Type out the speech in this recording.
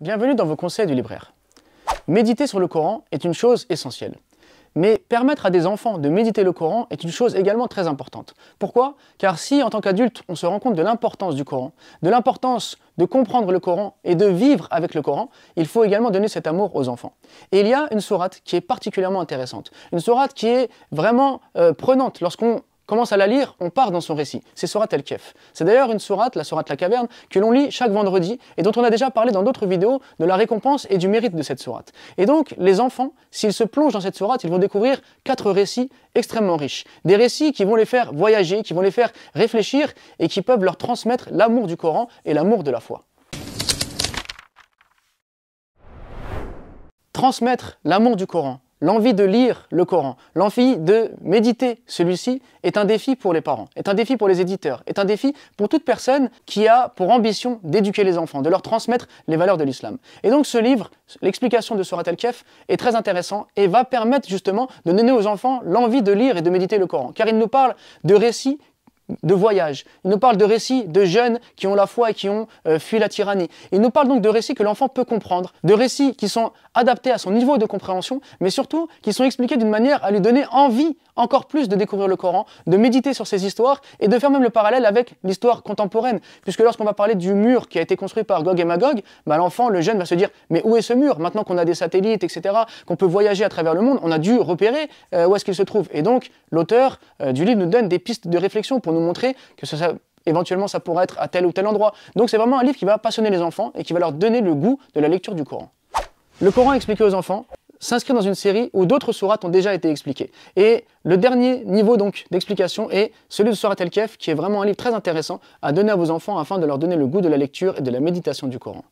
Bienvenue dans vos conseils du libraire. Méditer sur le Coran est une chose essentielle. Mais permettre à des enfants de méditer le Coran est une chose également très importante. Pourquoi Car si en tant qu'adulte on se rend compte de l'importance du Coran, de l'importance de comprendre le Coran et de vivre avec le Coran, il faut également donner cet amour aux enfants. Et il y a une sourate qui est particulièrement intéressante, une sourate qui est vraiment euh, prenante lorsqu'on commence à la lire, on part dans son récit. C'est Sourate El Kef. C'est d'ailleurs une sourate, la sourate La Caverne, que l'on lit chaque vendredi et dont on a déjà parlé dans d'autres vidéos de la récompense et du mérite de cette sourate. Et donc, les enfants, s'ils se plongent dans cette sourate, ils vont découvrir quatre récits extrêmement riches. Des récits qui vont les faire voyager, qui vont les faire réfléchir et qui peuvent leur transmettre l'amour du Coran et l'amour de la foi. Transmettre l'amour du Coran L'envie de lire le Coran, l'envie de méditer celui-ci est un défi pour les parents, est un défi pour les éditeurs, est un défi pour toute personne qui a pour ambition d'éduquer les enfants, de leur transmettre les valeurs de l'islam. Et donc ce livre, l'explication de Surat al-Kef, est très intéressant et va permettre justement de donner aux enfants l'envie de lire et de méditer le Coran, car il nous parle de récits de voyage. Il nous parle de récits de jeunes qui ont la foi et qui ont euh, fui la tyrannie. Il nous parle donc de récits que l'enfant peut comprendre, de récits qui sont adaptés à son niveau de compréhension, mais surtout qui sont expliqués d'une manière à lui donner envie encore plus de découvrir le Coran, de méditer sur ces histoires et de faire même le parallèle avec l'histoire contemporaine. Puisque lorsqu'on va parler du mur qui a été construit par Gog et Magog, bah, l'enfant, le jeune va se dire mais où est ce mur Maintenant qu'on a des satellites, etc., qu'on peut voyager à travers le monde, on a dû repérer euh, où est-ce qu'il se trouve. Et donc l'auteur euh, du livre nous donne des pistes de réflexion pour montrer que ça, éventuellement ça pourrait être à tel ou tel endroit. Donc c'est vraiment un livre qui va passionner les enfants et qui va leur donner le goût de la lecture du Coran. Le Coran expliqué aux enfants s'inscrit dans une série où d'autres sourates ont déjà été expliquées. Et le dernier niveau donc d'explication est celui de Surat El kef qui est vraiment un livre très intéressant à donner à vos enfants afin de leur donner le goût de la lecture et de la méditation du Coran.